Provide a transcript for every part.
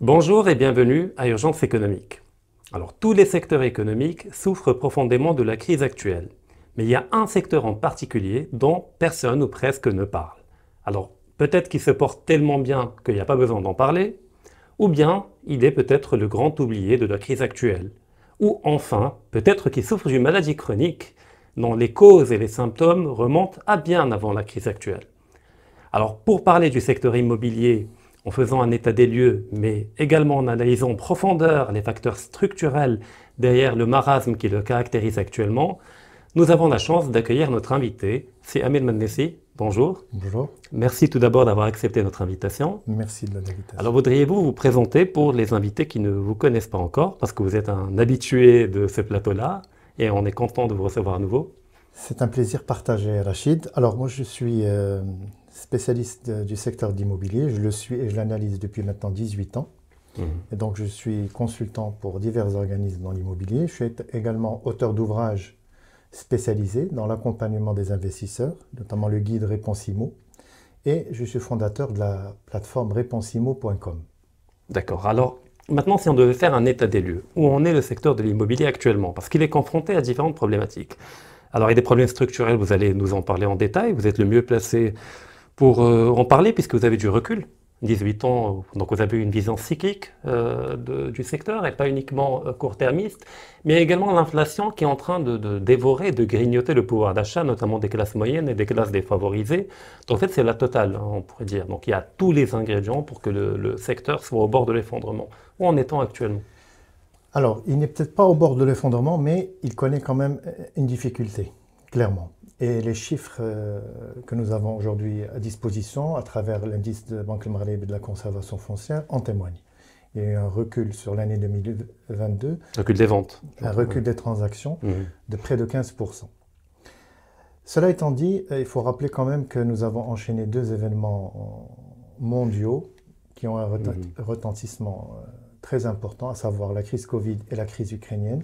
Bonjour et bienvenue à Urgence économique. Alors tous les secteurs économiques souffrent profondément de la crise actuelle, mais il y a un secteur en particulier dont personne ou presque ne parle. Alors peut-être qu'il se porte tellement bien qu'il n'y a pas besoin d'en parler, ou bien il est peut-être le grand oublié de la crise actuelle, ou enfin peut-être qu'il souffre d'une maladie chronique dont les causes et les symptômes remontent à bien avant la crise actuelle. Alors pour parler du secteur immobilier, en faisant un état des lieux, mais également en analysant en profondeur les facteurs structurels derrière le marasme qui le caractérise actuellement, nous avons la chance d'accueillir notre invité, c'est Amel Mennessi. Bonjour. Bonjour. Merci tout d'abord d'avoir accepté notre invitation. Merci de l'invitation. Alors voudriez-vous vous présenter pour les invités qui ne vous connaissent pas encore, parce que vous êtes un habitué de ce plateau-là, et on est content de vous recevoir à nouveau. C'est un plaisir partagé, Rachid. Alors moi je suis euh, spécialiste du secteur d'immobilier. Je le suis et je l'analyse depuis maintenant 18 ans. Mhm. Et donc, je suis consultant pour divers organismes dans l'immobilier. Je suis également auteur d'ouvrages spécialisés dans l'accompagnement des investisseurs, notamment le guide Réponse Imo. Et je suis fondateur de la plateforme Imo.com. D'accord. Alors, Maintenant, si on devait faire un état des lieux, où en est le secteur de l'immobilier actuellement Parce qu'il est confronté à différentes problématiques. Alors, il y a des problèmes structurels, vous allez nous en parler en détail, vous êtes le mieux placé pour euh, en parler, puisque vous avez du recul, 18 ans, donc vous avez une vision cyclique euh, du secteur et pas uniquement euh, court-termiste, mais également l'inflation qui est en train de, dévorer, de grignoter le pouvoir d'achat, notamment des classes moyennes et des classes défavorisées. Donc, en fait, c'est la totale, hein, on pourrait dire. Donc il y a tous les ingrédients pour que le, le secteur soit au bord de l'effondrement. Où en est-on actuellement Alors, il n'est peut-être pas au bord de l'effondrement, mais il connaît quand même une difficulté, clairement. Et les chiffres euh, que nous avons aujourd'hui à disposition à travers l'indice de Banque Maroc et de la conservation foncière en témoignent. Il y a eu un recul sur l'année 2022. Recul des ventes. Un recul des transactions mmh. de près de 15%. Cela étant dit, euh, il faut rappeler quand même que nous avons enchaîné deux événements mondiaux qui ont un mmh. retentissement euh, très important, à savoir la crise Covid et la crise ukrainienne,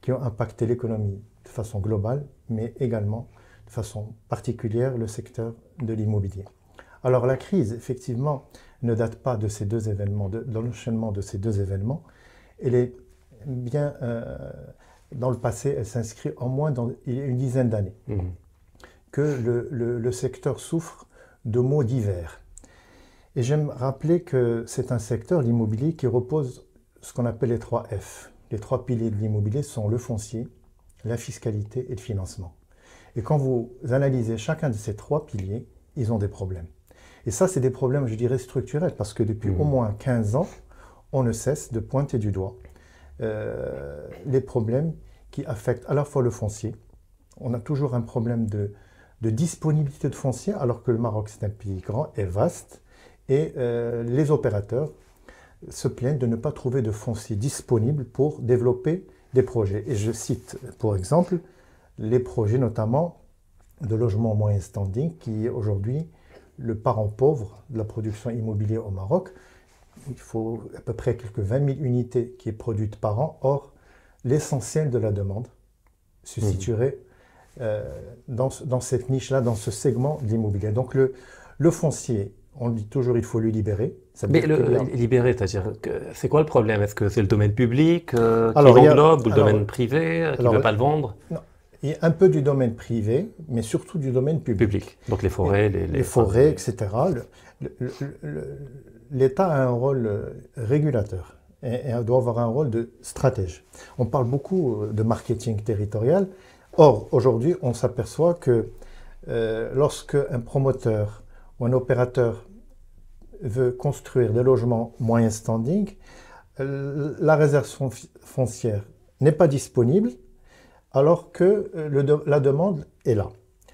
qui ont impacté l'économie de façon globale, mais également de façon particulière le secteur de l'immobilier. Alors la crise, effectivement, ne date pas de ces deux événements, de, l'enchaînement de ces deux événements. Elle est bien euh, dans le passé, elle s'inscrit en moins dans une dizaine d'années, mmh. que le, le, secteur souffre de maux divers. Et j'aime rappeler que c'est un secteur, l'immobilier, qui repose ce qu'on appelle les trois F. Les trois piliers de l'immobilier sont le foncier, la fiscalité et le financement. Et quand vous analysez chacun de ces trois piliers, ils ont des problèmes. Et ça, c'est des problèmes, je dirais, structurels, parce que depuis mmh. au moins 15 ans, on ne cesse de pointer du doigt euh, les problèmes qui affectent à la fois le foncier. On a toujours un problème de, disponibilité de foncier, alors que le Maroc, c'est un pays grand et vaste, et euh, les opérateurs se plaignent de ne pas trouver de foncier disponible pour développer des projets. Et je cite, pour exemple, les projets notamment de logements moyen standing, qui est aujourd'hui le parent pauvre de la production immobilière au Maroc. Il faut à peu près quelques 20 000 unités qui est produite par an. Or, l'essentiel de la demande se mhm. situerait euh, dans, cette niche-là, dans ce segment de l'immobilier. Donc, le, le foncier, on dit toujours il faut lui libérer. Ça mais libérer, c'est-à-dire, c'est quoi le problème Est-ce que c'est le domaine public euh, qui l'englobe ou le domaine privé euh, qui ne veut pas le vendre et un peu du domaine privé, mais surtout du domaine public. public. Donc les forêts, les, les, les, forêts, etc. L'État a un rôle euh, régulateur et, doit avoir un rôle de stratège. On parle beaucoup euh, de marketing territorial. Or, aujourd'hui, on s'aperçoit que euh, lorsque un promoteur ou un opérateur veut construire des logements moyen standing, la réserve foncière n'est pas disponible alors que euh, la demande est là,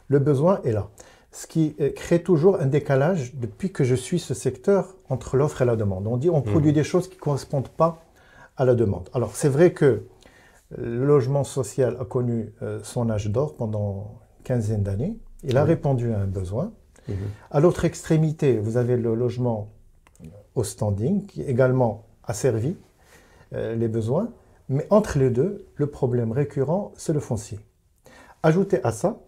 le besoin est là. Ce qui euh, crée toujours un décalage depuis que je suis ce secteur entre l'offre et la demande. On dit on produit mmh. des choses qui ne correspondent pas à la demande. Alors c'est vrai que le logement social a connu euh, son âge d'or pendant une quinzaine d'années. Il a mmh. répondu à un besoin. Mmh. À l'autre extrémité, vous avez le logement au standing qui également a servi les besoins. Mais entre les deux, le problème récurrent, c'est le foncier. Ajoutez à ça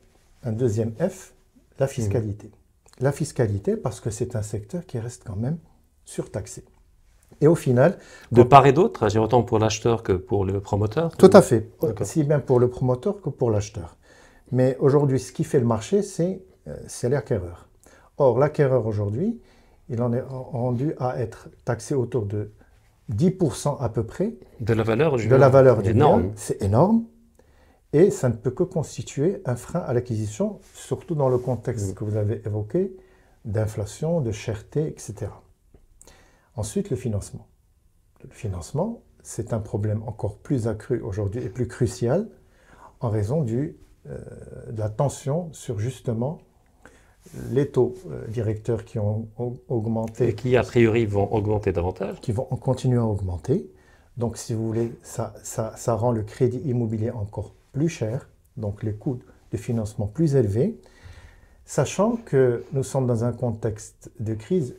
un deuxième F, la fiscalité. Mmh. La fiscalité, parce que c'est un secteur qui reste quand même surtaxé. Et au final. De part et d'autre, j'ai autant pour l'acheteur que pour le promoteur Tout à fait, euh, aussi bien pour le promoteur que pour l'acheteur. Mais aujourd'hui, ce qui fait le marché, c'est euh, l'acquéreur. Or, l'acquéreur aujourd'hui, il en est rendu à être taxé autour de 10% à peu près de la valeur du de la valeur c'est énorme et ça ne peut que constituer un frein à l'acquisition, surtout dans le contexte mm. que vous avez évoqué d'inflation, de cherté, etc. Ensuite, le financement. Le financement, c'est un problème encore plus accru aujourd'hui et plus crucial en raison du, euh, de la tension sur justement les taux euh, directeurs qui ont augmenté. Et qui, a priori, vont augmenter davantage. Qui vont continuer à augmenter. Donc, si vous voulez, ça, ça, ça rend le crédit immobilier encore plus cher, donc les coûts de financement plus élevés, sachant que nous sommes dans un contexte de crise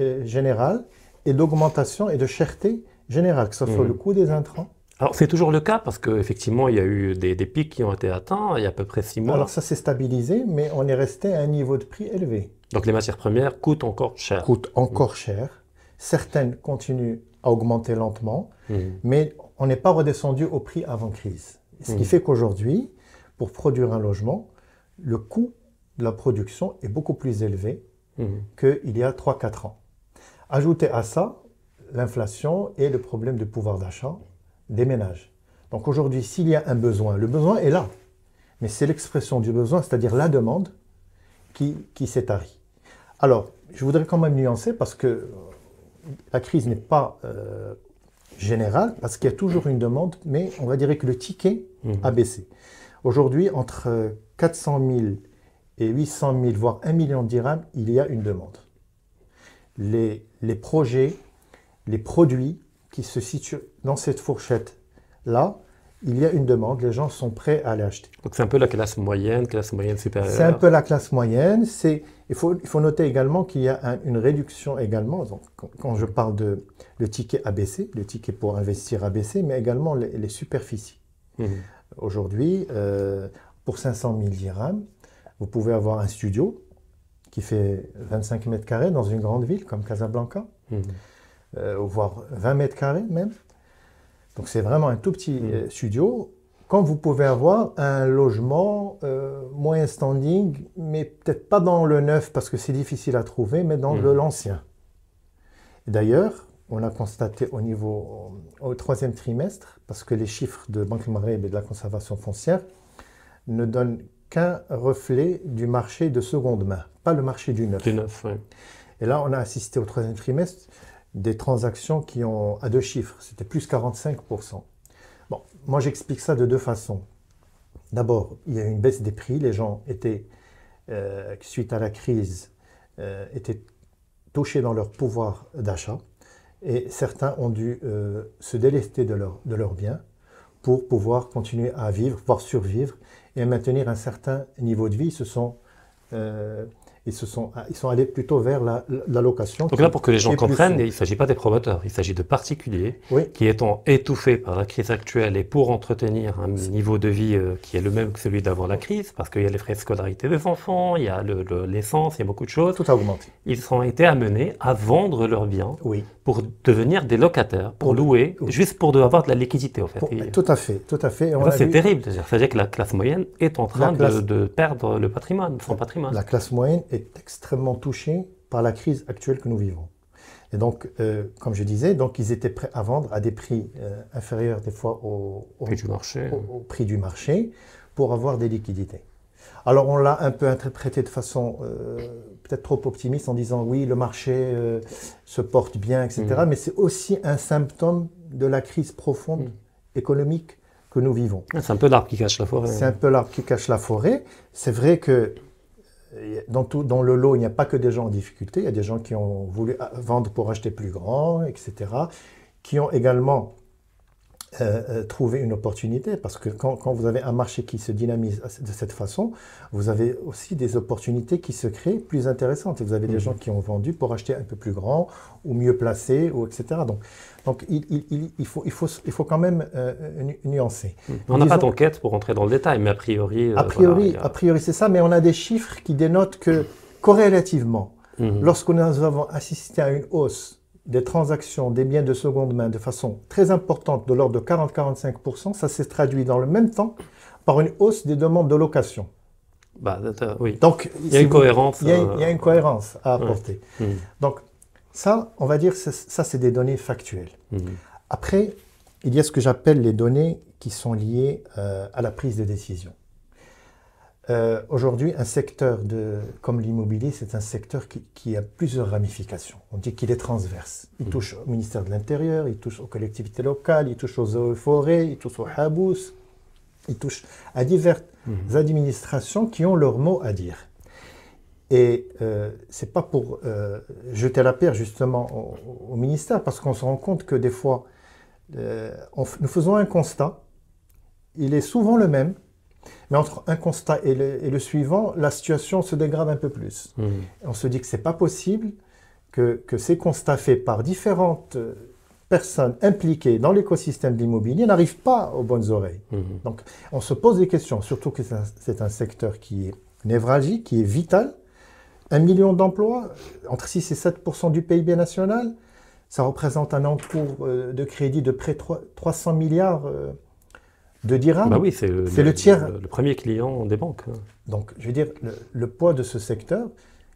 euh, générale et d'augmentation et de cherté générale, que ce soit mmh. le coût des intrants, alors c'est toujours le cas parce qu'effectivement il y a eu des, pics qui ont été atteints il y a à peu près six mois. Alors ça s'est stabilisé, mais on est resté à un niveau de prix élevé. Donc les matières premières coûtent encore cher. Coûtent encore mmh. cher. Certaines continuent à augmenter lentement, mmh. mais on n'est pas redescendu au prix avant crise. Ce qui mmh. fait qu'aujourd'hui, pour produire un logement, le coût de la production est beaucoup plus élevé qu'il y a 3 quatre ans. Ajoutez à ça l'inflation et le problème de pouvoir d'achat des ménages. Donc aujourd'hui, s'il y a un besoin, le besoin est là, mais c'est l'expression du besoin, c'est-à-dire la demande, qui, qui s'étarie. Alors, je voudrais quand même nuancer parce que euh, la crise n'est pas euh, générale, parce qu'il y a toujours une demande, mais on va dire que le ticket mhm. a baissé. Aujourd'hui, entre 400 euh, 000 et 800 000, voire 1 million de dirhams, il y a une demande. les projets, les produits qui se situe dans cette fourchette-là, il y a une demande, les gens sont prêts à acheter. Donc c'est un peu la classe moyenne, classe moyenne supérieure. C'est un peu la classe moyenne. C'est, il, faut, il faut noter également qu'il y a une réduction également. Donc, quand je parle de le ticket ABC, le ticket pour investir ABC, mais également les, superficies. Mhm. Aujourd'hui, euh, pour 500 000 dirhams, vous pouvez avoir un studio qui fait 25 mètres carrés dans une grande ville comme Casablanca. Mhm. Euh, voire 20 mètres carrés même. Donc c'est vraiment un tout petit mm. euh, studio. Quand vous pouvez avoir un logement euh, moyen standing, mais peut-être pas dans le neuf parce que c'est difficile à trouver, mais dans mm. le l'ancien. D'ailleurs, on a constaté au niveau au troisième trimestre, parce que les chiffres de Banque Marais et de la conservation foncière ne donnent qu'un reflet du marché de seconde main, pas le marché du neuf. Et là, on a assisté au troisième trimestre des transactions qui ont à deux chiffres. C'était plus 45%. Bon, moi j'explique ça de deux façons. D'abord, il y a eu une baisse des prix. Les gens étaient, euh, suite à la crise, euh, étaient touchés dans leur pouvoir d'achat. Et certains ont dû euh, se délester de leurs biens pour pouvoir continuer à vivre, voire survivre et maintenir un certain niveau de vie. ce sont ils, se sont, ah, ils sont allés plutôt vers la, location. Donc là, pour que les gens comprennent, il ne s'agit pas des promoteurs, il s'agit de particuliers qui, étant étouffés par la crise actuelle et pour entretenir un niveau de vie euh, qui est le même que celui d'avant la crise, parce qu'il y a les frais de scolarité des enfants, il y a l'essence, le, il y a beaucoup de choses. Tout a augmenté. Ils ont été amenés à vendre leurs biens pour devenir des locataires, pour louer, juste pour avoir de la liquidité, fait. tout à fait, tout à fait. C'est terrible, c'est-à-dire que la classe moyenne est en train de, perdre le patrimoine, son patrimoine. La classe moyenne est extrêmement touché par la crise actuelle que nous vivons. Et donc, euh, comme je disais, donc ils étaient prêts à vendre à des prix euh, inférieurs des fois au, prix du marché. Au, prix du marché pour avoir des liquidités. Alors on l'a un peu interprété de façon euh, peut-être trop optimiste en disant oui, le marché se porte bien, etc. Mm. Mais c'est aussi un symptôme de la crise profonde mm. économique que nous vivons. C'est un peu l'arbre qui cache la forêt. C'est un peu l'arbre qui cache la forêt. C'est vrai que dans, le lot, il n'y a pas que des gens en difficulté, il y a des gens qui ont voulu ah, vendre pour acheter plus grand, etc., qui ont également euh, euh, trouver une opportunité, parce que quand, quand, vous avez un marché qui se dynamise de cette façon, vous avez aussi des opportunités qui se créent plus intéressantes. Et vous avez des mmh. gens qui ont vendu pour acheter un peu plus grand ou mieux placé, ou etc. Donc, donc il, il, il, faut, il, faut, il faut quand même euh, nuancer. Mmh. On n'a pas d'enquête pour rentrer dans le détail, mais a priori... a priori, a... priori c'est ça, mais on a des chiffres qui dénotent que mmh. corrélativement, lorsqu'on lorsque nous avons assisté à une hausse des transactions des biens de seconde main de façon très importante, de l'ordre de 40-45%, ça s'est traduit dans le même temps par une hausse des demandes de location. Bah, oui. Donc, il y a une cohérence. Il y, euh, une cohérence à apporter. Mm. Donc, ça, on va dire, ça, c'est des données factuelles. Mm. Après, il y a ce que j'appelle les données qui sont liées euh, à la prise de décision. Euh, aujourd'hui, un secteur de, comme l'immobilier, c'est un secteur qui, a plusieurs ramifications. On dit qu'il est transverse. Il mm. touche au ministère de l'Intérieur, il touche aux collectivités locales, il touche aux forêts, il touche aux habous, il touche à diverses mm. administrations qui ont leur mot à dire. Et euh, c'est ce n'est pas pour euh, jeter la pierre justement au ministère, parce qu'on se rend compte que des fois, nous faisons un constat, il est souvent le même, mais entre un constat et le, suivant, la situation se dégrade un peu plus. Mmh. On se dit que ce n'est pas possible que, ces constats faits par différentes euh, personnes impliquées dans l'écosystème de l'immobilier n'arrivent pas aux bonnes oreilles. Mmh. Donc on se pose des questions, surtout que c'est un, un, secteur qui est névralgique, qui est vital. Un million d'emplois, entre 6 et 7 du PIB national, ça représente un encours euh, de crédit de près de 300 milliards euh, de dirhams. Bah oui, c'est le, premier client des banques. Hein. Donc, je veux dire, le, poids de ce secteur,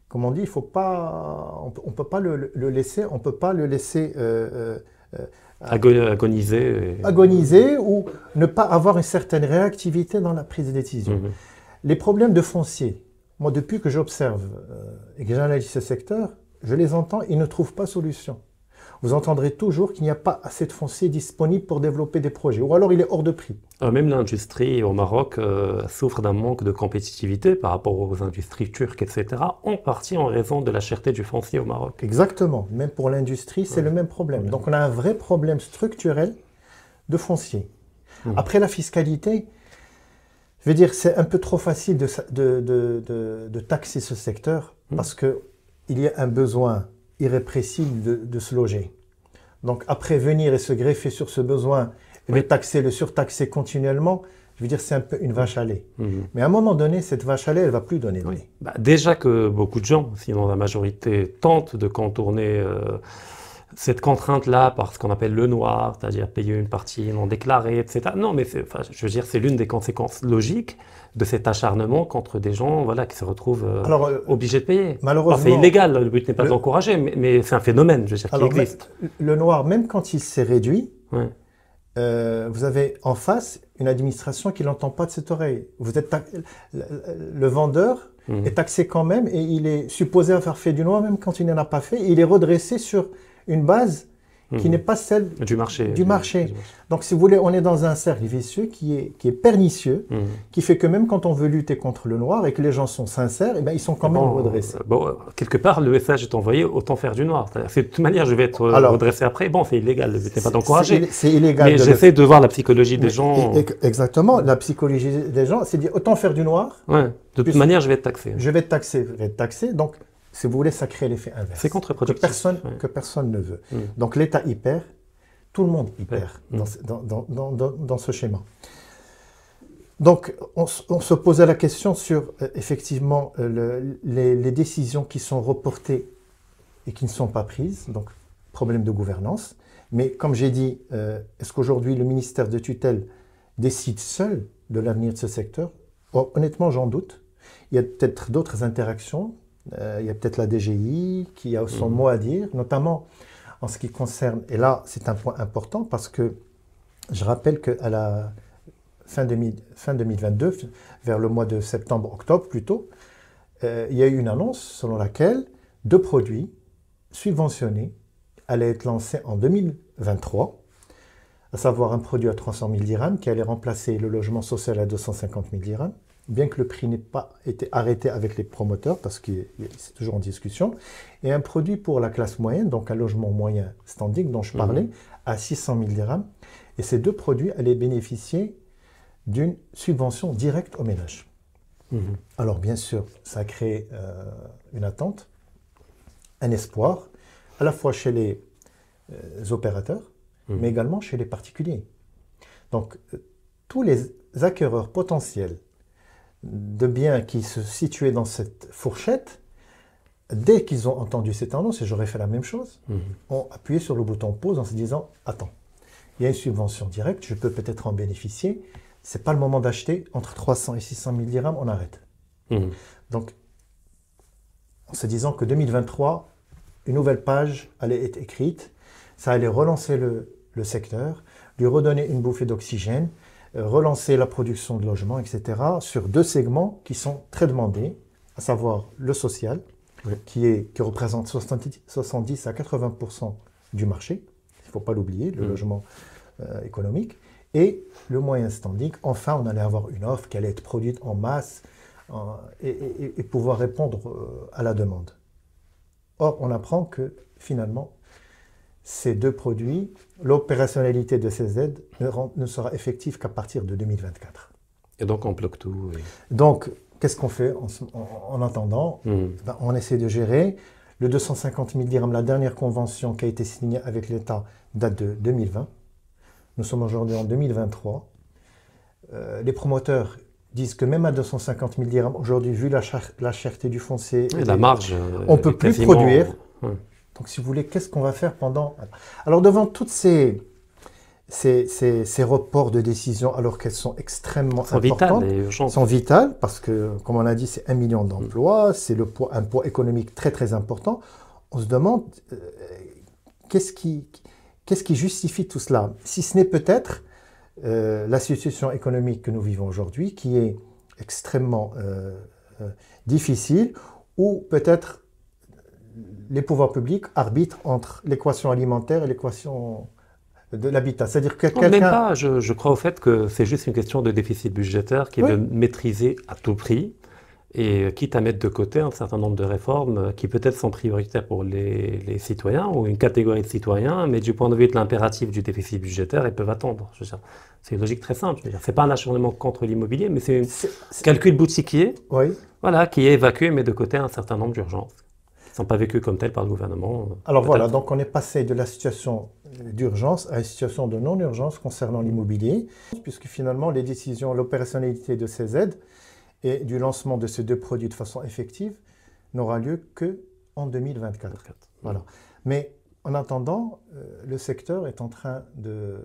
comme on dit, il faut pas, on, ne peut pas le, laisser, on peut pas le laisser euh, euh, euh, agoniser, agoniser ou ne pas avoir une certaine réactivité dans la prise de décision. Mhm. Les problèmes de foncier, moi, depuis que j'observe et que j'analyse ce secteur, je les entends, ils ne trouvent pas solution vous entendrez toujours qu'il n'y a pas assez de foncier disponible pour développer des projets, ou alors il est hors de prix. Euh, même l'industrie au Maroc euh, souffre d'un manque de compétitivité par rapport aux industries turques, etc., en partie en raison de la cherté du foncier au Maroc. Exactement, même pour l'industrie, c'est le même problème. Donc on a un vrai problème structurel de foncier. Hmm. Après la fiscalité, je veux dire, c'est un peu trop facile de, de taxer ce secteur hmm. parce qu'il y a un besoin irrépressible de, se loger. Donc après venir et se greffer sur ce besoin, le taxer, le surtaxer continuellement, je veux dire, c'est un peu une vache à lait. Mhm. Mais à un moment donné, cette vache à lait, elle va plus donner de bah, déjà que beaucoup de gens, sinon la majorité, tentent de contourner euh, cette contrainte-là par ce qu'on appelle le noir, c'est-à-dire payer une partie non déclarée, etc. Non, mais je veux dire, c'est l'une des conséquences logiques de cet acharnement contre des gens voilà, qui se retrouvent euh, euh, obligés de payer. Malheureusement. c'est illégal, le but n'est pas d'encourager, mais, c'est un phénomène, je veux dire, qui existe. Le noir, même quand il s'est réduit, euh, vous avez en face une administration qui n'entend pas de cette oreille. Vous êtes le, vendeur mhm. est taxé quand même et il est supposé avoir fait du noir même quand il n'en a pas fait. Il est redressé sur une base qui mhm. n'est pas celle du marché, du marché. Donc, si vous voulez, on est dans un cercle vicieux qui est, qui est pernicieux, mhm. qui fait que même quand on veut lutter contre le noir et que les gens sont sincères, eh ben, ils sont quand même redressés. Euh, bon, euh, quelque part, le message est envoyé, autant faire du noir. C'est de toute manière, je vais être euh, Alors, redressé après. Bon, c'est illégal, je n'étais pas encouragé C'est illégal. Mais j'essaie de voir la psychologie des gens. E-, exactement, la psychologie des gens, c'est dire autant faire du noir. Ouais. De toute manière, je vais être taxé. Je vais être taxé, être taxé. Donc, si vous voulez, ça crée l'effet inverse. C'est contre-productif. Que personne, que personne ne veut. Mm. Donc l'État y perd, tout le monde y perd mm. dans, ce schéma. Donc on, se posait la question sur euh, effectivement euh, les, décisions qui sont reportées et qui ne sont pas prises, donc problème de gouvernance. Mais comme j'ai dit, euh, est-ce qu'aujourd'hui le ministère de tutelle décide seul de l'avenir de ce secteur oh, Honnêtement, j'en doute. Il y a peut-être d'autres interactions euh, il y a peut-être la DGI qui a son mhm. mot à dire, notamment en ce qui concerne, et là c'est un point important parce que je rappelle qu'à la fin, 2022, vers le mois de septembre-octobre plutôt, euh, il y a eu une annonce selon laquelle deux produits subventionnés allaient être lancés en 2023, à savoir un produit à 300 000 dirhams qui allait remplacer le logement social à 250 000 dirhams bien que le prix n'ait pas été arrêté avec les promoteurs, parce que c'est toujours en discussion, et un produit pour la classe moyenne, donc un logement moyen standique dont je mhm. parlais, à 600 000 dirhams. Et ces deux produits allaient bénéficier d'une subvention directe au ménage. Mhm. Alors bien sûr, ça crée euh, une attente, un espoir, à la fois chez les euh, opérateurs, mhm. mais également chez les particuliers. Donc euh, tous les acquéreurs potentiels de biens qui se situaient dans cette fourchette, dès qu'ils ont entendu cette annonce, et j'aurais fait la même chose, mhm. ont appuyé sur le bouton pause en se disant Attends, il y a une subvention directe, je peux peut-être en bénéficier, c'est pas le moment d'acheter, entre 300 et 600 000 dirhams, on arrête. Mhm. Donc, en se disant que 2023, une nouvelle page allait être écrite, ça allait relancer le secteur, lui redonner une bouffée d'oxygène, euh, relancer la production de logements, etc., sur deux segments qui sont très demandés, à savoir le social, qui, représente 70 à 80% du marché, il ne faut pas l'oublier, le mm. logement euh, économique, et le moyen standing. Enfin, on allait avoir une offre qui allait être produite en masse et, pouvoir répondre euh, à la demande. Or, on apprend que finalement, ces deux produits, l'opérationnalité de ces aides ne, sera effective qu'à partir de 2024. Et donc on bloque tout. Donc qu'est-ce qu'on fait en, attendant mm. ben, On essaie de gérer. Le 250 000 dirhams, la dernière convention qui a été signée avec l'État date de 2020. Nous sommes aujourd'hui en 2023. Euh, les promoteurs disent que même à 250 000 dirhams, aujourd'hui, vu la, la, cherté du foncier, et, la marge, on ne peut plus produire. Donc, si vous voulez, qu'est-ce qu'on va faire pendant... Alors, devant toutes ces, ces, reports de décision, alors qu'elles sont extrêmement importantes, sont vitales, parce que, comme on a dit, c'est un million mm. d'emplois, c'est un poids économique très, très important. On se demande euh, qu'est-ce qui, qui, justifie tout cela Si ce n'est peut-être euh, la situation économique que nous vivons aujourd'hui, qui est extrêmement euh, difficile, ou peut-être les pouvoirs publics arbitrent entre l'équation alimentaire et l'équation de l'habitat. C'est-à-dire que quelqu'un... pas, je, crois au fait que c'est juste une question de déficit budgétaire qui est de maîtriser à tout prix et euh, quitte à mettre de côté un certain nombre de réformes euh, qui peut-être sont prioritaires pour les, citoyens ou une catégorie de citoyens, mais du point de vue de l'impératif du déficit budgétaire, ils peuvent attendre. C'est une logique très simple. Ce n'est pas un acharnement contre l'immobilier, mais c'est un calcul boutiquier voilà, qui est évacué et met de côté un certain nombre d'urgences pas vécues comme tel par le gouvernement. Euh, Alors voilà, donc on est passé de la situation d'urgence à une situation de non-urgence concernant l'immobilier, puisque finalement les décisions, l'opérationnalité de ces aides et du lancement de ces deux produits de façon effective n'aura lieu que en 2024. Voilà. Mais en attendant, euh, le secteur est en train de,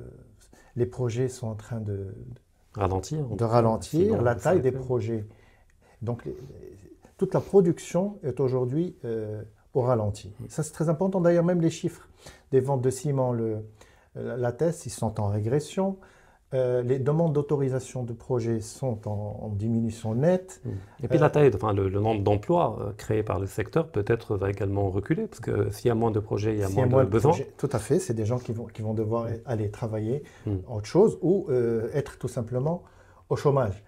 les projets sont en train de ralentir, de ralentir la taille des projets. Donc toute la production est aujourd'hui euh, au ralenti. Ça, c'est très important. D'ailleurs, même les chiffres des ventes de ciment euh, la ils sont en régression. Euh, les demandes d'autorisation de projets sont en, diminution nette. Et puis la taille, enfin, le, nombre d'emplois créés par le secteur peut-être va également reculer, parce que s'il y a moins de projets, il y a moins, de, besoins. Tout à fait, c'est des gens qui vont, devoir mm. aller travailler mm. autre chose ou être tout simplement au chômage.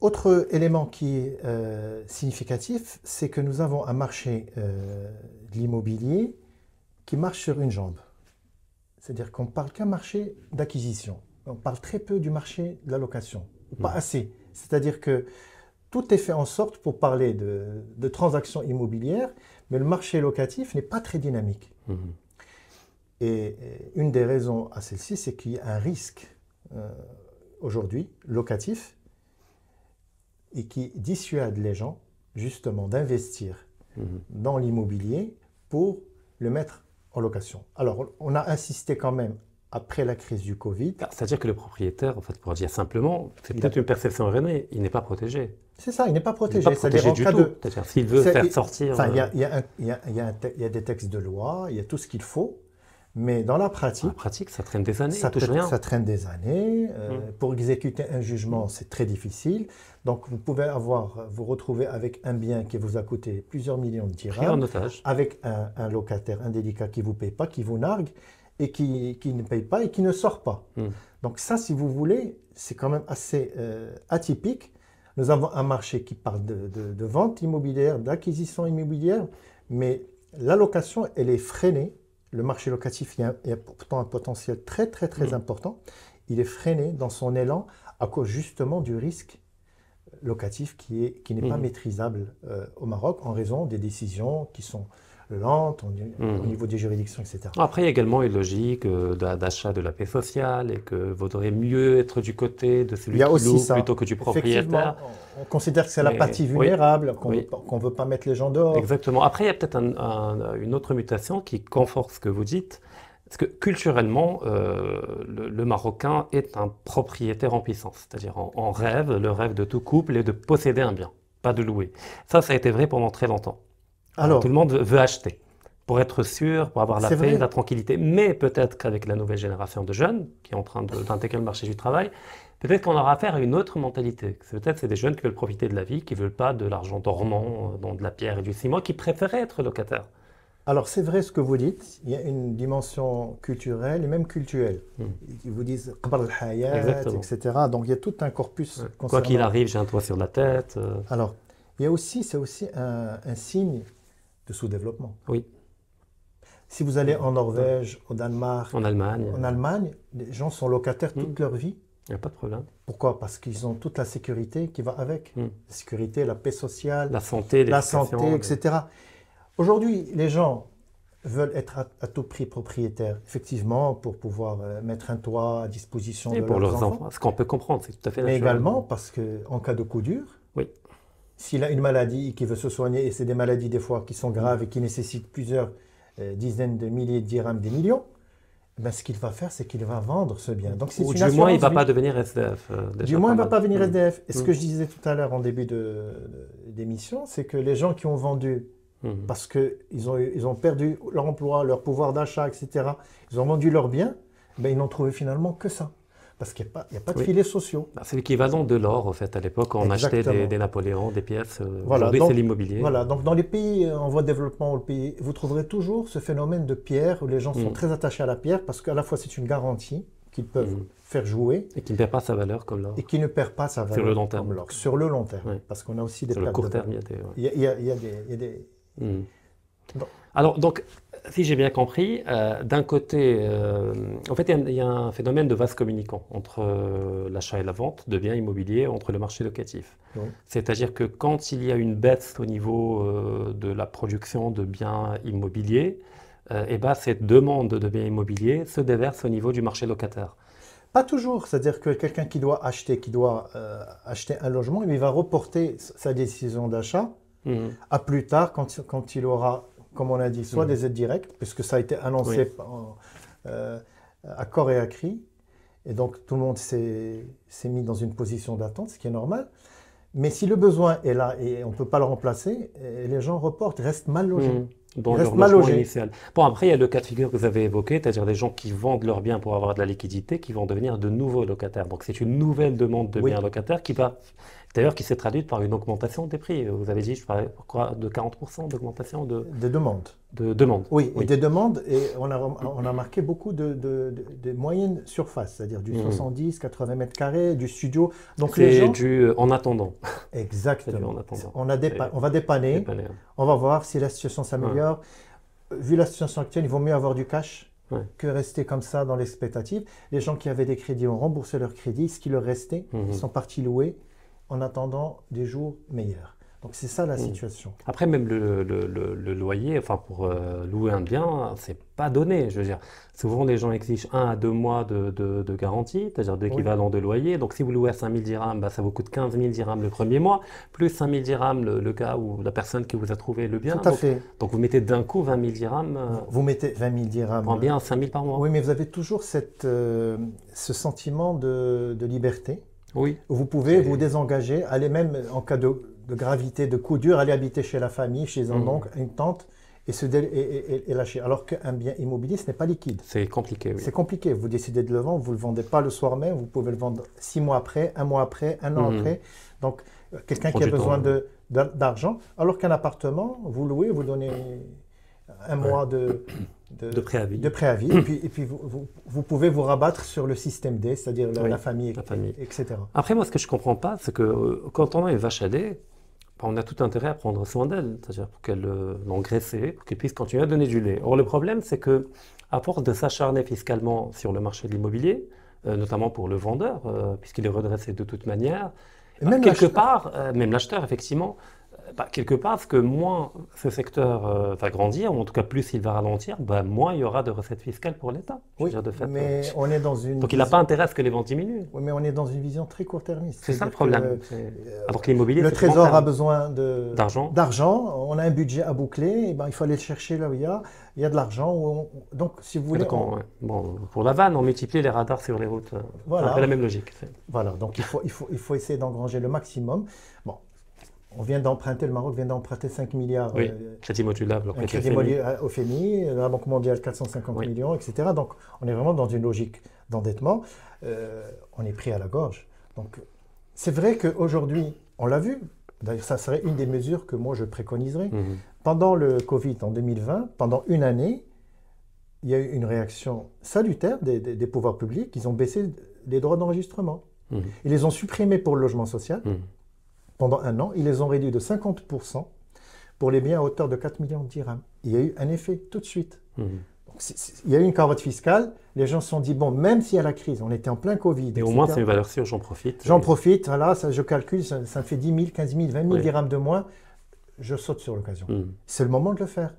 Autre élément qui est euh, significatif, c'est que nous avons un marché euh, de l'immobilier qui marche sur une jambe. C'est-à-dire qu'on ne parle qu'un marché d'acquisition. On parle très peu du marché de la location, ou pas assez. C'est-à-dire que tout est fait en sorte pour parler de, transactions immobilières, mais le marché locatif n'est pas très dynamique. Mhm. Et euh, une des raisons à celle-ci, c'est qu'il y a un risque aujourd'hui locatif et qui dissuade les gens justement d'investir mhm. dans l'immobilier pour le mettre en location. Alors, on a insisté quand même après la crise du Covid. Ah, c'est-à-dire que le propriétaire, en fait, pour dire simplement, c'est peut-être une perception erronée, il n'est pas protégé. C'est ça, il n'est pas protégé. Il pas protégé du tout. C'est-à-dire s'il veut faire sortir. il y a des textes de loi, il y a tout ce qu'il faut mais dans la pratique. pratique, ça traîne des années. Ça, touche rien. ça traîne des années. Euh, mm. Pour exécuter un jugement, c'est très difficile. Donc, vous pouvez avoir, vous retrouver avec un bien qui vous a coûté plusieurs millions de dirhams. Avec un, un, locataire indélicat qui ne vous paye pas, qui vous nargue et qui, ne paye pas et qui ne sort pas. Mm. Donc, ça, si vous voulez, c'est quand même assez euh, atypique. Nous avons un marché qui parle de, de vente immobilière, d'acquisition immobilière, mais la location elle est freinée le marché locatif, il a, pourtant un potentiel très, très, très mm. important. Il est freiné dans son élan à cause justement du risque locatif qui n'est qui n'est pas mm. maîtrisable euh, au Maroc en raison des décisions qui sont lente au mhm. niveau des juridictions, etc. Après, il y a également une logique euh, d'achat de la paix sociale et que vaudrait mieux être du côté de celui qui plutôt que du propriétaire. On, considère que c'est la partie vulnérable, qu'on ne veut pas mettre les gens dehors. Exactement. Après, il y a peut-être une autre mutation qui conforte ce que vous dites. Parce que culturellement, euh, le, Marocain est un propriétaire en puissance. C'est-à-dire, en rêve, le rêve de tout couple est de posséder un bien, pas de louer. Ça, ça a été vrai pendant très longtemps. Euh, Alors, tout le monde veut acheter pour être sûr, pour avoir la paix, la tranquillité. Mais peut-être qu'avec la nouvelle génération de jeunes qui est en train d'intégrer le marché du travail, peut-être qu'on aura affaire à une autre mentalité. Peut-être c'est des jeunes qui veulent profiter de la vie, qui ne veulent pas de l'argent dormant, euh, dans de la pierre et du ciment, qui préféraient être locataires. Alors c'est vrai ce que vous dites, il y a une dimension culturelle et même culturelle. Hmm. Ils vous disent etc. Donc il y a tout un corpus. Quoi qu'il arrive, j'ai un toit sur la tête. Euh. Alors il y a aussi, c'est aussi un signe de sous-développement. Oui. Si vous allez en Norvège, au Danemark, en Allemagne, en Allemagne les gens sont locataires hmm. toute leur vie. Il n'y a pas de problème. Pourquoi Parce qu'ils ont toute la sécurité qui va avec. Hmm. La sécurité, la paix sociale, la santé, la santé etc. Aujourd'hui, les gens veulent être à, tout prix propriétaires, effectivement, pour pouvoir euh, mettre un toit à disposition Et de pour leurs, enfants. enfants. Ce qu'on peut comprendre, c'est tout à fait naturel. Mais également parce qu'en cas de coup dur, oui s'il a une maladie et qu'il veut se soigner, et c'est des maladies des fois qui sont graves et qui nécessitent plusieurs euh, dizaines de milliers de dirhams, des millions, eh ben, ce qu'il va faire, c'est qu'il va vendre ce bien. Donc, Ou euh, du moins, il ne va ah, pas bah. devenir SDF. Mm. du moins, il ne va pas devenir SDF. Et ce que mm. je disais tout à l'heure en début d'émission, c'est que les gens qui ont vendu mm. parce qu'ils ont, ils ont perdu leur emploi, leur pouvoir d'achat, etc., ils ont vendu leur bien, ben, ils n'ont trouvé finalement que ça parce qu'il n'y a, pas de filets sociaux. Bah, c'est l'équivalent de l'or, en fait, à l'époque. On achetait des, Napoléons, des pièces. Euh, voilà, Aujourd'hui, c'est l'immobilier. Voilà, donc dans les pays en voie de développement, vous trouverez toujours ce phénomène de pierre où les gens sont mm. très attachés à la pierre parce qu'à la fois, c'est une garantie qu'ils peuvent mm. faire jouer. Et qui ne perd pas sa valeur comme l'or. Et qui ne perd pas sa valeur Sur le long terme. Sur le long terme. Parce qu'on a aussi des Sur le court terme, il y a des... Alors, donc, si j'ai bien compris, euh, d'un côté, euh, en fait, il y, a un phénomène de vaste communicant entre euh, l'achat et la vente de biens immobiliers, entre le marché locatif. C'est-à-dire que quand il y a une baisse au niveau de la production de biens immobiliers, eh ben, cette demande de biens immobiliers se déverse au niveau du marché locataire. Pas toujours, c'est-à-dire que quelqu'un qui doit acheter, qui doit acheter un logement, il va reporter sa décision d'achat mhm. à plus tard quand, quand il aura comme on a dit, soit mm. des aides directes, puisque ça a été annoncé euh, euh, à corps et à cri, et donc tout le monde s'est mis dans une position d'attente, ce qui est normal. Mais si le besoin est là et on ne peut pas le remplacer, eh, les gens reportent, restent mal logés. Mm. Dans mal logés. Bon, après, il y a le cas de figure que vous avez évoqué, c'est-à-dire des gens qui vendent leurs biens pour avoir de la liquidité, qui vont devenir de nouveaux locataires. Donc, c'est une nouvelle demande de bien locataire qui va D'ailleurs, qui s'est traduite par une augmentation des prix. Vous avez dit, je parlais, de 40% d'augmentation de... Des demandes. De demandes. Oui, et des demandes, et on a, on a marqué beaucoup de, de, moyennes surfaces, c'est-à-dire du 70, mhm. 80 mètres carrés, du studio. Donc les gens... du euh, en attendant. Exactement. On, a on va dépanner, hein. on va voir si la situation s'améliore. Vu la situation actuelle, il vaut mieux avoir du cash que rester comme ça dans l'expectative. Les gens qui avaient des crédits ont remboursé leurs crédits, ce qui leur restait, mhm. ils sont partis louer en attendant des jours meilleurs. Donc c'est ça la hmm. situation. Après, même le, loyer, enfin pour euh, louer un bien, c'est pas donné. Je veux dire, souvent les gens exigent un à deux mois de, garantie, c'est-à-dire d'équivalent de loyer. Donc si vous louez à 5000 dirhams, bah, ça vous coûte 15 000 dirhams le premier mois, plus 000 dirhams le, cas où la personne qui vous a trouvé le bien. donc, fait. Donc vous mettez d'un coup 20 000 dirhams. Euh, vous mettez 20 000 dirhams. Pour euh, bien à 5 000 par mois. Oui, mais vous avez toujours ce sentiment de liberté vous pouvez vous désengager, aller même en cas de, gravité, de coup dur, aller habiter chez la famille, chez un mm. oncle, une tante. Et, se et, lâcher. Alors qu'un bien immobilier, ce n'est pas liquide. C'est compliqué, oui. C'est compliqué. Vous décidez de le vendre, vous ne le vendez pas le soir même, vous pouvez le vendre six mois après, un mois après, un an mm. après. Donc, euh, quelqu'un qui a besoin hein. d'argent, alors qu'un appartement, vous louez, vous donnez un mois de, de, préavis. De préavis. et puis, vous, pouvez vous rabattre sur le système D, c'est-à-dire la, famille, etc. Après, moi, ce que je ne comprends pas, c'est que euh, quand on a une vache à lait, ben, on a tout intérêt à prendre soin d'elle, c'est-à-dire pour qu'elle l'engraisse euh, l'engraisser, pour qu'elle puisse continuer à donner du lait. Or, le problème, c'est que, à force de s'acharner fiscalement sur le marché de l'immobilier, euh, notamment pour le vendeur, puisqu'il est redressé de toute manière, quelque part, même l'acheteur, effectivement, bah, quelque part, parce que moins ce secteur euh, va grandir, ou en tout cas plus il va ralentir, bah, moins il y aura de recettes fiscales pour l'État. Oui, de mais euh, on est dans une. Donc il n'a pas intérêt à ce que les ventes diminuent. Oui, mais on est dans une vision très court-termiste. C'est ça le problème. Euh, alors que l'immobilier. Le Trésor a besoin d'argent. D'argent. On a un budget à boucler. Et eh ben, il faut aller le chercher là où il y a. Il y de l'argent. Donc, si vous voulez. Bon, pour la vanne, on multiplie les radars sur les routes. Voilà. C'est la même logique. Voilà. Donc, il faut, il faut, il faut essayer d'engranger le maximum. Bon, on vient d'emprunter, le Maroc vient d'emprunter 5 milliards. Oui, euh, crédit modulable. crédit euh, au FMI, la Banque mondiale 450 millions, etc. Donc on est vraiment dans une logique d'endettement. Euh, on est pris à la gorge. Donc c'est vrai qu'aujourd'hui, on l'a vu, d'ailleurs ça serait une des mesures que moi je préconiserais. Mhm. Pendant le Covid en 2020, pendant une année, il y a eu une réaction salutaire des, pouvoirs publics. Ils ont baissé les droits d'enregistrement. Mhm. Ils les ont supprimés pour le logement social. Mhm pendant un an, ils les ont réduits de 50% pour les biens à hauteur de 4 millions de dirhams. Il y a eu un effet tout de suite. Mmh. il y a eu une carotte fiscale. Les gens se sont dit, bon, même s'il y a la crise, on était en plein Covid. Et au moins, c'est une valeur sûre, j'en profite. J'en profite, voilà, ça, je calcule, ça, me fait 10 000, 15 000, 20 000 dirhams de moins. Je saute sur l'occasion. Mmh. C'est le moment de le faire.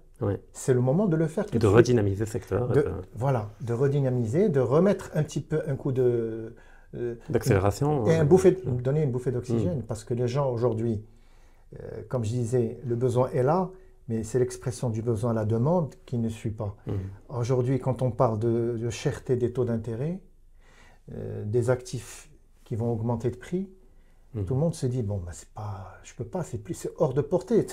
C'est le moment de le faire. Tout de, de redynamiser le secteur. Euh. voilà, de redynamiser, de remettre un petit peu un coup de, euh, D'accélération. Et un euh, bouffée, donner une bouffée d'oxygène, mm. parce que les gens aujourd'hui, euh, comme je disais, le besoin est là, mais c'est l'expression du besoin à la demande qui ne suit pas. Mm. Aujourd'hui, quand on parle de, cherté des taux d'intérêt, des actifs qui vont augmenter de prix, mm. tout le monde se dit bon, ben, c'est pas, je peux pas, c'est plus, hors de portée.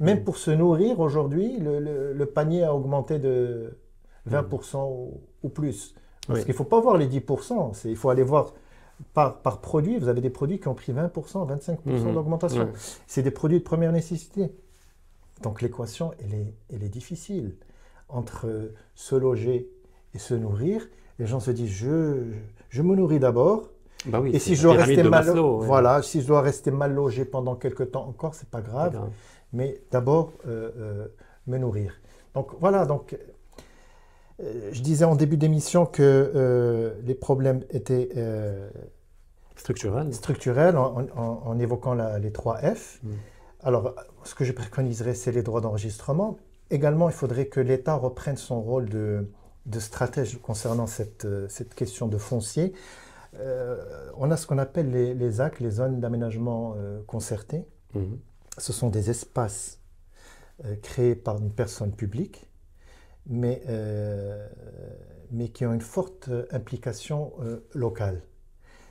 Même pour se nourrir aujourd'hui, le, panier a augmenté de 20% ou, plus. Parce qu'il faut pas voir les 10%, il faut aller voir par, produit, vous avez des produits qui ont pris 20%, 25% mhm. d'augmentation. C'est des produits de première nécessité. Donc l'équation, elle est, difficile. Entre se loger et se nourrir, les gens se disent je, je me nourris d'abord. Bah et si je, dois rester mal, voilà, si je dois rester mal logé pendant quelques temps encore, c'est pas grave. Mais d'abord, euh, euh, me nourrir. Donc voilà, donc euh, je disais en début d'émission que euh, les problèmes étaient euh, structurels, structurels en, évoquant les trois F. Mm. Alors, ce que je préconiserais, c'est les droits d'enregistrement. Également, il faudrait que l'État reprenne son rôle de, stratège concernant cette, question de foncier. on a ce qu'on appelle les, AC, les zones d'aménagement concertées. Mm-hmm. Ce sont des espaces créés par une personne publique mais, euh, mais qui ont une forte euh, implication euh, locale.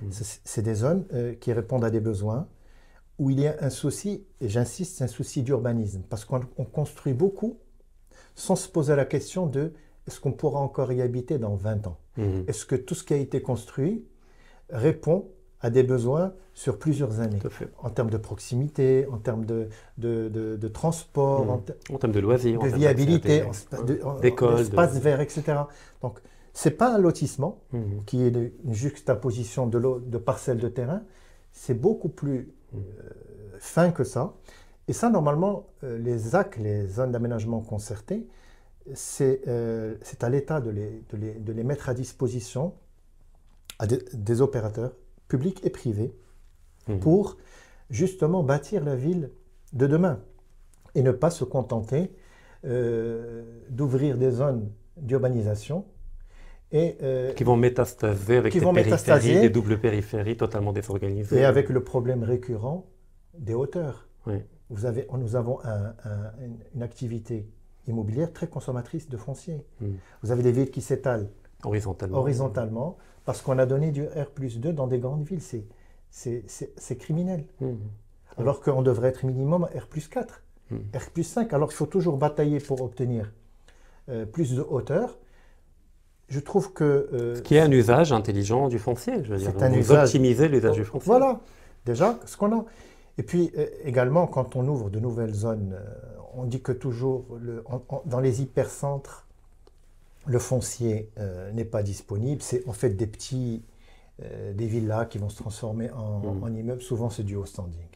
Mmh. C'est des zones qui répondent à des besoins où il y a un souci, et j'insiste, un souci d'urbanisme, parce qu'on construit beaucoup sans se poser la question de est-ce qu'on pourra encore y habiter dans 20 ans mmh. Est-ce que tout ce qui a été construit répond à des besoins sur plusieurs années. En termes de proximité, en termes de, de, de, transport, mmh. en, termes de loisirs, de viabilité, d'école, espaces vert, etc. Donc, ce n'est pas un lotissement mmh. qui est une juxtaposition de, de parcelles de terrain, c'est beaucoup plus mmh. euh, fin que ça. Et ça, normalement, euh, les ZAC, les zones d'aménagement concertées, c'est euh, c'est à l'État de les, les, de les mettre à disposition à des opérateurs public et privé mhm. pour justement bâtir la ville de demain et ne pas se contenter euh, d'ouvrir des zones d'urbanisation. Et, euh, qui vont métastaser avec des périphéries, des doubles périphéries totalement désorganisées. Et avec le problème récurrent des hauteurs. Vous avez, nous avons une activité immobilière très consommatrice de foncier. Hmm. Vous avez des villes qui s'étalent horizontalement, horizontalement parce qu'on a donné du R 2 dans des grandes villes. C'est criminel. Mmh. Alors qu'on devrait être minimum R plus 4, mmh. R 5. Alors qu'il faut toujours batailler pour obtenir euh, plus de hauteur. Je trouve que. Euh, ce qui est un usage intelligent du foncier, je veux dire. Un Vous l'usage du oh, foncier. Voilà, déjà, ce qu'on a. Et puis euh, également, quand on ouvre de nouvelles zones, on dit que toujours, dans les hypercentres, le foncier euh, n'est pas disponible. C'est en fait des petits, euh, des villas qui vont se transformer en, mm. immeubles. Souvent, c'est du au standing.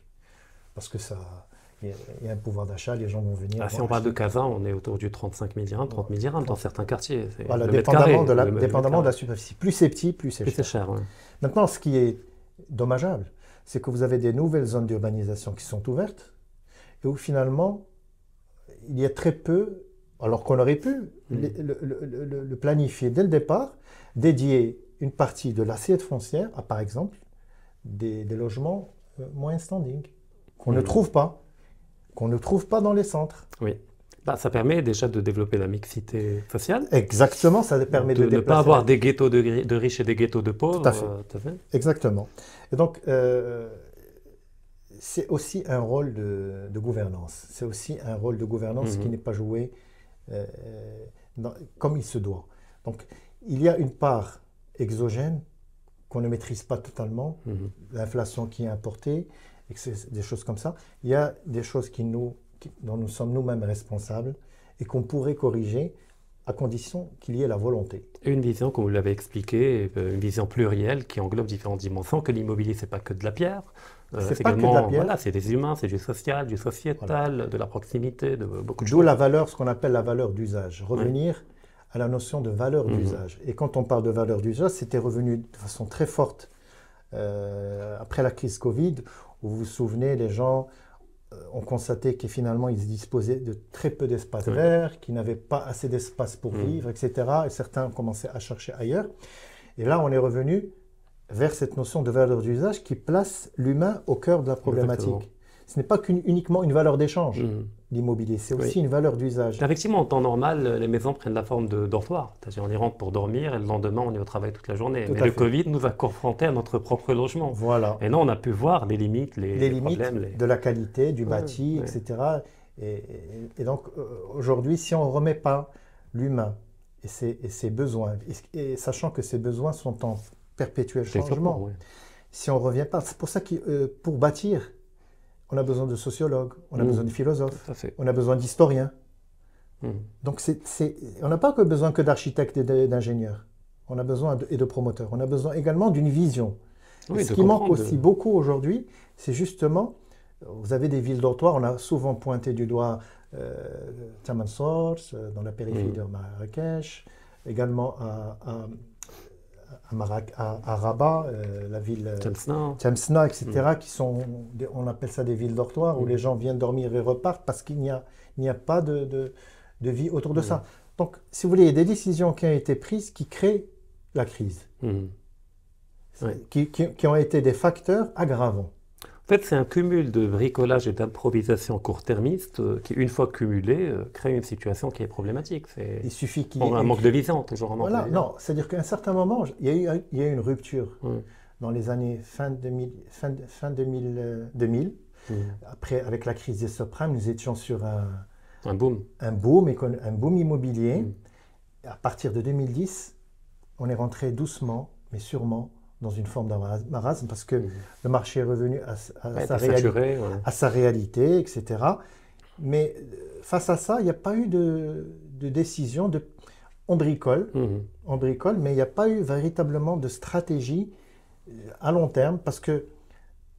Parce que ça, il y, a un pouvoir d'achat, les gens vont venir. Ah, si on parle de Casa, on est autour du 35 000 dirhams, 30 000 dirhams dans certains quartiers. Voilà, dépendamment, de, la, superficie. Plus c'est petit, plus c'est cher. Maintenant, ce qui est dommageable, c'est que vous avez des nouvelles zones d'urbanisation qui sont ouvertes et où finalement, il y a très peu alors qu'on aurait pu mm. le, planifier dès le départ, dédier une partie de l'assiette foncière à, par exemple, des, logements euh, moins standing, qu'on ne mm. trouve pas, qu'on ne trouve pas dans les centres. Oui. Bah, ça permet déjà de développer la mixité sociale. Exactement, ça permet de, ne pas avoir des ghettos de, riches et des ghettos de pauvres. Tout à fait. Euh, Exactement. Et donc, euh, c'est aussi un rôle de, gouvernance. C'est aussi un rôle de gouvernance mm-hmm. qui n'est pas joué euh, euh, comme il se doit. Donc, il y a une part exogène qu'on ne maîtrise pas totalement, mhm. l'inflation qui est importée, et des choses comme ça. Il y a des choses dont nous sommes nous-mêmes responsables et qu'on pourrait corriger à condition qu'il y ait la volonté. Une vision, comme vous l'avez expliqué, euh, une vision plurielle qui englobe différentes dimensions, que l'immobilier, ce n'est pas que de la pierre. Euh, c'est que de la pierre. c'est des humains, c'est du social, du sociétal, de la proximité, de beaucoup de choses. D'où la valeur, ce qu'on appelle la valeur d'usage. Revenir à la notion de valeur mhm. d'usage. Et quand on parle de valeur d'usage, c'était revenu de façon très forte euh, après la crise Covid, où vous vous souvenez, les gens euh, on constatait que finalement, ils disposaient de très peu d'espace vert, qu'ils n'avaient pas assez d'espace pour mm. vivre, etc. Et certains commençaient à chercher ailleurs. Et là, on est revenu vers cette notion de valeur d'usage qui place l'humain au cœur de la problématique ce n'est pas qu'une uniquement une valeur d'échange, mmh. l'immobilier, c'est aussi une valeur d'usage. Effectivement, en temps normal, les maisons prennent la forme de dortoir. C'est-à-dire, on y rentre pour dormir et le lendemain, on est au travail toute la journée. Mais le Covid nous a confrontés à notre propre logement. Voilà. Et non, on a pu voir les limites, les, limites problèmes, de la qualité, du bâti, etc. Et, donc, euh, aujourd'hui, si on ne remet pas l'humain et ses, besoins, et, sachant que ces besoins sont en perpétuel changement, si on ne revient pas, c'est pour ça que euh, pour bâtir, on a besoin de sociologues, on a mmh. besoin de philosophes, on a besoin d'historiens. Mmh. Donc on n'a pas que besoin que d'architectes et d'ingénieurs, on a besoin et de promoteurs, on a besoin également d'une vision. ce qui manque aussi beaucoup aujourd'hui, c'est justement, vous avez des villes dortoirs, on a souvent pointé du doigt euh, Taman Source, euh, dans la périphérie mmh. de Marrakech, également à à, à, Rabat, euh, la ville de euh, etc., hmm. qui sont, on appelle ça des villes dortoirs, où hmm. les gens viennent dormir et repartent parce qu'il n'y a, a pas de, vie autour de ça. Hmm. Donc, si vous voulez, il y a des décisions qui ont été prises qui créent la crise, qui, ont été des facteurs aggravants fait, c'est un cumul de bricolage et d'improvisation court-termiste euh, qui, une fois cumulé, euh, crée une situation qui est problématique. Il suffit qu'il y ait. Un manque de visant, toujours un manque voilà, non, c'est-à-dire qu'à un certain moment, il y a eu, il y une rupture mm. dans les années fin 2000, fin, 2000, euh, mm. Après, avec la crise des subprimes, nous étions sur un. Un boom. Un boom, un boom immobilier. Mm. À partir de 2010, on est rentré doucement, mais sûrement, dans une forme d'amarasme, parce que mhm. le marché est revenu à, sa, à sa, réalité, etc. Mais euh, face à ça, il n'y a pas eu de, décision. On, bricole, mhm. bricole, mais il n'y a pas eu véritablement de stratégie euh, à long terme parce que,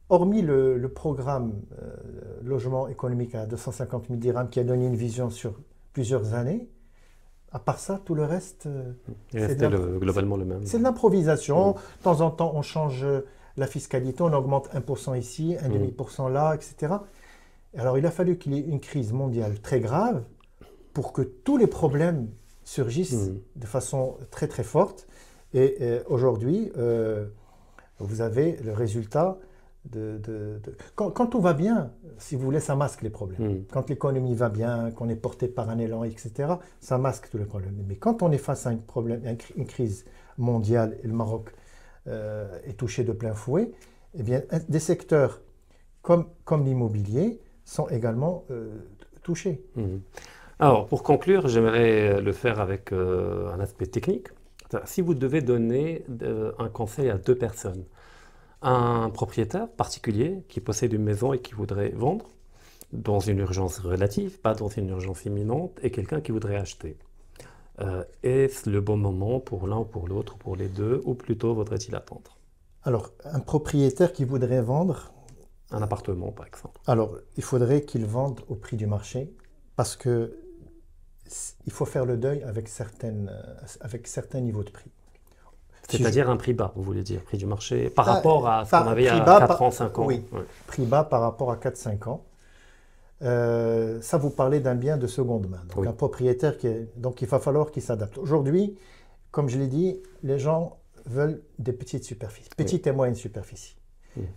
hormis le, programme euh, logement économique à 250 000 dirhams qui a donné une vision sur plusieurs années, à part ça, tout le reste. Euh, c'est globalement le même. C'est de l'improvisation. Mm. De temps en temps, on change la fiscalité, on augmente 1% ici, 1,5% mm. cent là, etc. Alors il a fallu qu'il y ait une crise mondiale très grave pour que tous les problèmes surgissent mm. de façon très très forte. Et, euh, aujourd'hui, euh, vous avez le résultat de, Quand, quand, tout va bien, si vous voulez, ça masque les problèmes. Hmm. Quand l'économie va bien, qu'on est porté par un élan, etc., ça masque tous les problèmes. Mais quand on est face à un problème, une crise mondiale, et le Maroc euh, est touché de plein fouet, eh bien, des secteurs comme, comme l'immobilier sont également euh, touchés. Hmm. Alors, pour conclure, j'aimerais euh, le faire avec un aspect technique. Si vous devez donner un conseil à deux personnes, un propriétaire particulier qui possède une maison et qui voudrait vendre dans une urgence relative, pas dans une urgence imminente, et quelqu'un qui voudrait acheter. Euh, est-ce le bon moment pour l'un ou pour l'autre, pour les deux, ou plutôt vaudrait-il attendre Alors, un propriétaire qui voudrait vendre... Un appartement, par exemple. Alors, il faudrait qu'il vende au prix du marché, parce que il faut faire le deuil avec, certaines, euh, avec certains niveaux de prix. C'est-à-dire un prix bas, vous voulez dire, prix du marché, par rapport à ce qu'on avait à 4 ans, 5 ans. Oui, prix bas par rapport à 4-5 ans. Euh, ça, vous parlez d'un bien de seconde main, donc un propriétaire qui Donc il va falloir qu'il s'adapte. Aujourd'hui, comme je l'ai dit, les gens veulent des petites superficies, petites et moyennes superficies.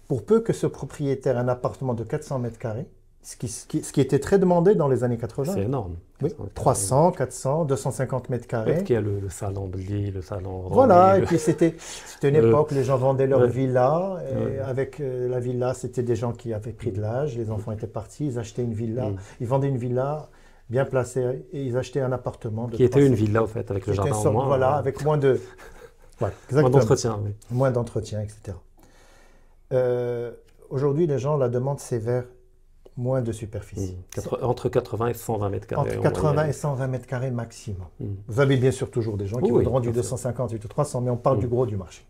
Pour peu que ce propriétaire ait un appartement de 400 mètres carrés, ce qui, était très demandé dans les années 80. C'est énorme. Oui. 300, 400, 250 mètres carrés. Parce qu'il y a le, salon de lit, le salon. voilà, et, puis c'était une euh, époque, les gens vendaient leur villa. Avec euh, la villa, c'était des gens qui avaient pris de l'âge, les enfants étaient partis, ils achetaient une villa, mm. ils vendaient une villa bien placée et ils achetaient un appartement. qui était une villa, en fait, avec le jardin sorte, moins. Voilà, avec moins de. moins d'entretien. Moins d'entretien, etc. Aujourd'hui, les gens, la demande sévère moins de superficie. Mmh. Entre 80 et 120 mètres carrés. Entre 80 et 120 mètres carrés maximum. Mmh. Vous avez bien sûr toujours des gens qui voudront du 250, du 300, mais on parle mmh. du gros du marché.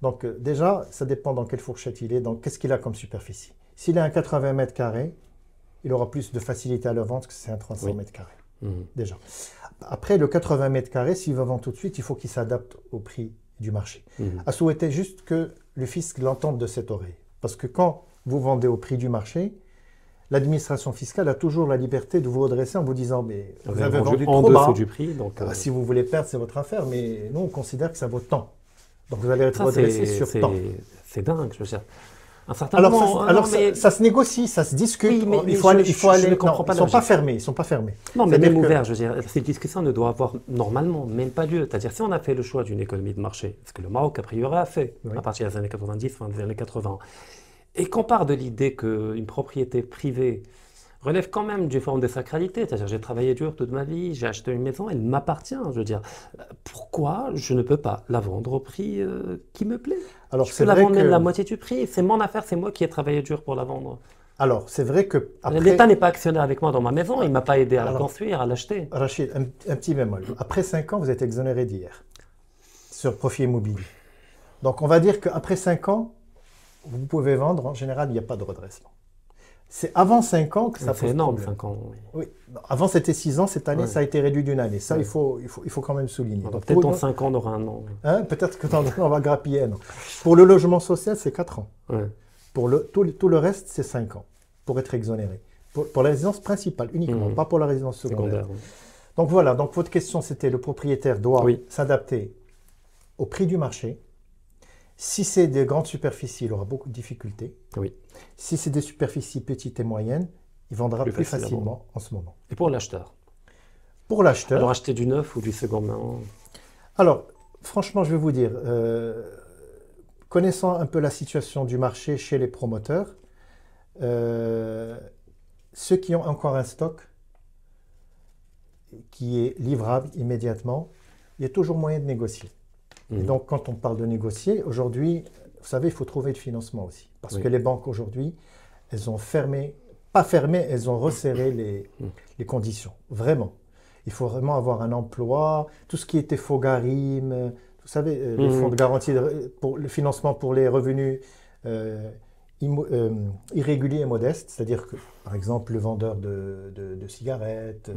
Donc euh, déjà, ça dépend dans quelle fourchette il est, donc qu'est-ce qu'il a comme superficie. S'il a un 80 mètres carrés, il aura plus de facilité à le vendre que si c'est un 300 oui. mètres carrés. Déjà. Après, le 80 mètres carrés, s'il veut vendre tout de suite, il faut qu'il s'adapte au prix du marché. À souhaiter juste que le fisc l'entende de cette oreille. Parce que quand vous vendez au prix du marché, l'administration fiscale a toujours la liberté de vous redresser en vous disant mais vous, avez vendu, trop bas. du prix. Donc, ah, euh, Si vous voulez perdre, c'est votre affaire, mais nous on considère que ça vaut tant. Donc vous allez être redressé sur temps. C'est dingue, je veux dire. alors, ça, hein, ça, se négocie, ça se discute. mais, il faut aller. il faut pas ils ne sont pas fermés. Ils sont pas fermés. Non, mais même ouverts je veux dire, cette discussion ne doit avoir normalement même pas lieu. C'est-à-dire, si on a fait le choix d'une économie de marché, ce que le Maroc a priori a fait à partir des années 90, fin des années 80, et qu'on part de l'idée qu'une propriété privée relève quand même du forme de sacralité. C'est-à-dire, j'ai travaillé dur toute ma vie, j'ai acheté une maison, elle m'appartient. Je veux dire, pourquoi je ne peux pas la vendre au prix euh, qui me plaît Alors, je peux la vendre que... la moitié du prix. C'est mon affaire, c'est moi qui ai travaillé dur pour la vendre. Alors, c'est vrai que. L'État n'est pas actionnaire avec moi dans ma maison, il ne m'a pas aidé à la construire, à l'acheter. Rachid, un, petit bémol. Après 5 ans, vous êtes exonéré d'hier sur profit immobilier. Donc, on va dire qu'après 5 ans, vous pouvez vendre, en général, il n'y a pas de redressement. C'est avant 5 ans que ça C'est énorme, 5 ans. Oui. avant, c'était 6 ans. Cette année, ça a été réduit d'une année. Ça, il, faut, il, faut, il faut quand même souligner. Peut-être en 5 ans, on aura un an. Hein, Peut-être que dans on va grappiller Pour le logement social, c'est 4 ans. Pour le, tout, le reste, c'est 5 ans pour être exonéré. Pour, la résidence principale uniquement, mhm. pas pour la résidence secondaire. Donc voilà, donc votre question, c'était le propriétaire doit s'adapter au prix du marché si c'est des grandes superficies, il aura beaucoup de difficultés. Oui. Si c'est des superficies petites et moyennes, il vendra plus, facilement en ce moment. Et pour l'acheteur Pour l'acheteur. Alors acheter du neuf ou du second main Alors, franchement, je vais vous dire, euh, connaissant un peu la situation du marché chez les promoteurs, euh, ceux qui ont encore un stock qui est livrable immédiatement, il y a toujours moyen de négocier. Mhm. donc, quand on parle de négocier, aujourd'hui, vous savez, il faut trouver le financement aussi. Parce que les banques aujourd'hui, elles ont fermé, pas fermé, elles ont resserré mhm. les, conditions. Vraiment. Il faut vraiment avoir un emploi, tout ce qui était Fogarim, euh, vous savez, euh, les mhm. fonds pour le financement pour les revenus euh, irréguliers et modestes, c'est-à-dire que, par exemple, le vendeur de, cigarettes,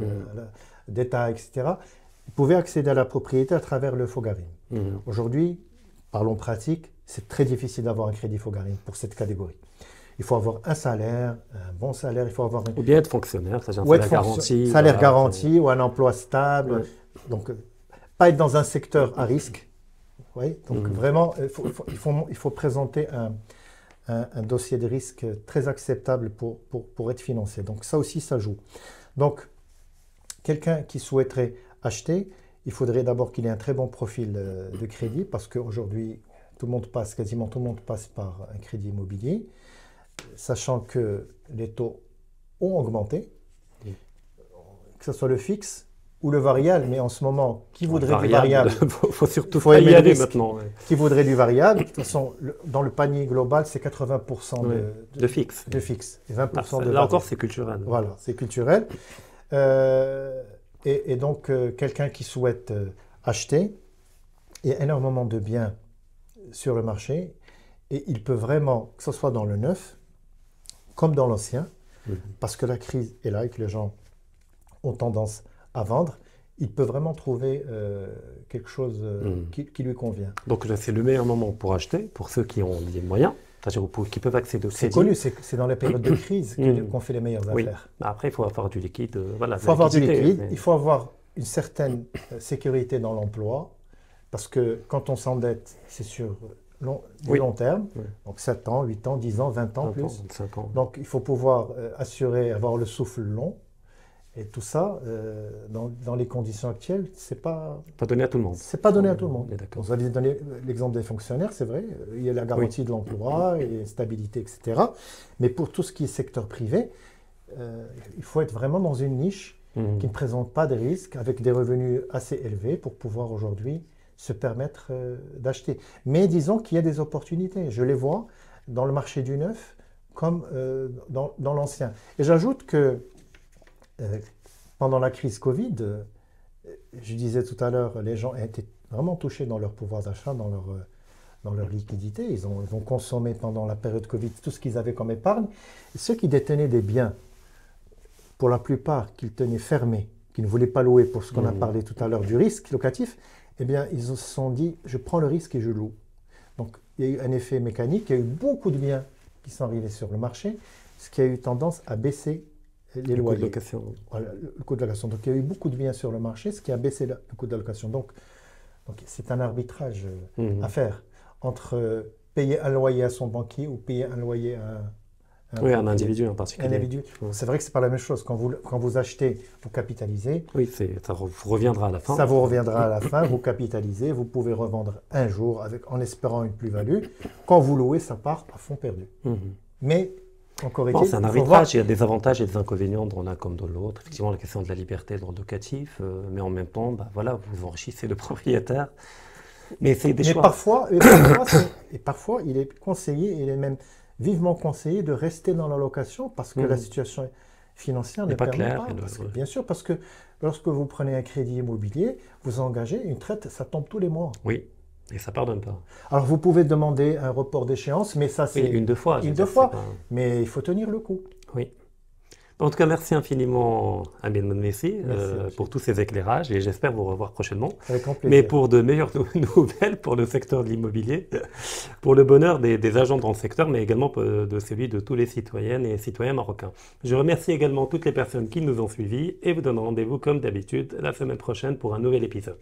d'État, etc., pouvait accéder à la propriété à travers le Fogarim. Mm. Aujourd'hui, parlons pratique, c'est très difficile d'avoir un crédit Fogarine pour cette catégorie. Il faut avoir un salaire, un bon salaire, il faut avoir... Un... Ou bien être fonctionnaire, ça, un ou salaire garanti. Salaire garanti ou un emploi stable. Donc, euh, pas être dans un secteur à risque. donc mm. vraiment, euh, il faut, présenter un, dossier de risque très acceptable pour, être financé. Donc ça aussi, ça joue. Donc, quelqu'un qui souhaiterait acheter, il faudrait d'abord qu'il ait un très bon profil euh, de crédit parce qu'aujourd'hui, tout le monde passe, quasiment tout le monde passe par un crédit immobilier, sachant que les taux ont augmenté, que ce soit le fixe ou le variable, mais en ce moment, qui voudrait du variable Il faut surtout faut y aller maintenant. Qui voudrait du variable De toute façon, dans le panier global, c'est 80% de, fixe. De fixe. 20% ah, Là encore, c'est culturel. Voilà, c'est culturel. Euh, et, donc, euh, quelqu'un qui souhaite euh, acheter, il y a énormément de biens sur le marché et il peut vraiment, que ce soit dans le neuf comme dans l'ancien, mhm. parce que la crise est là et que les gens ont tendance à vendre, il peut vraiment trouver euh, quelque chose mhm. qui, lui convient. Donc là, c'est le meilleur moment pour acheter, pour ceux qui ont les moyens qui peuvent accéder C'est connu, c'est dans les périodes de crise qu'on fait les meilleures affaires. Bah, après, il faut avoir du liquide. Euh, il faut avoir du liquide, il faut avoir une certaine euh, sécurité dans l'emploi, parce que quand on s'endette, c'est sur long, du long terme, donc 7 ans, 8 ans, 10 ans, 20 ans plus. Donc il faut pouvoir euh, assurer, avoir le souffle long, et tout ça, euh, dans, les conditions actuelles, c'est pas pas donné à tout le monde. C'est pas donné à tout le monde. Vous va donné l'exemple des fonctionnaires, c'est vrai. Il y a la garantie de l'emploi, et stabilité, etc. Mais pour tout ce qui est secteur privé, euh, il faut être vraiment dans une niche mhm. qui ne présente pas de risques, avec des revenus assez élevés pour pouvoir aujourd'hui se permettre euh, d'acheter. Mais disons qu'il y a des opportunités. Je les vois dans le marché du neuf comme dans, dans l'ancien. Et j'ajoute que euh, pendant la crise Covid, euh, je disais tout à l'heure, les gens étaient vraiment touchés dans leur pouvoir d'achat, dans leur, euh, dans leur liquidité. Ils ont, consommé pendant la période Covid tout ce qu'ils avaient comme épargne. ceux qui détenaient des biens, pour la plupart, qu'ils tenaient fermés, qui ne voulaient pas louer pour ce qu'on a mmh. parlé tout à l'heure du risque locatif, eh bien, ils se sont dit, je prends le risque et je loue. Donc, il y a eu un effet mécanique, il y a eu beaucoup de biens qui sont arrivés sur le marché, ce qui a eu tendance à baisser les le loyers. de location. le coût de location. Donc il y a eu beaucoup de biens sur le marché, ce qui a baissé le, coût de location. Donc c'est un arbitrage euh, mhm. à faire entre euh, payer un loyer à son banquier ou payer un loyer à un, individu en particulier. individu. C'est vrai que c'est pas la même chose. Quand vous, quand vous achetez, vous capitalisez. Oui, ça vous reviendra à la fin. Ça vous reviendra à la fin. Vous capitalisez, vous pouvez revendre un jour avec, en espérant une plus-value. Quand vous louez, ça part à fond perdu. Mhm. Mais encore c'est un arbitrage, il y a des avantages et des inconvénients dans l'un comme dans l'autre. Effectivement, la question de la liberté de droit locatif, euh, mais en même temps, bah, voilà, vous enrichissez le propriétaire. Mais c'est des mais Parfois, et, parfois, il est conseillé, il est même vivement conseillé de rester dans la location parce que la hmm. situation financière n'est pas claire. bien sûr, parce que lorsque vous prenez un crédit immobilier, vous engagez une traite, ça tombe tous les mois. Oui. Et ça pardonne pas. Alors vous pouvez demander un report d'échéance, mais ça c'est une deux fois. Une deux fois, mais il faut tenir le coup. Oui. En tout cas, merci infiniment à Messi, euh, pour tous ces éclairages et j'espère vous revoir prochainement. Avec mais pour de meilleures nouvelles pour le secteur de l'immobilier, pour le bonheur des, agents dans le secteur, mais également euh, de celui de tous les citoyennes et citoyens marocains. Je remercie également toutes les personnes qui nous ont suivis et vous donne rendez-vous comme d'habitude la semaine prochaine pour un nouvel épisode.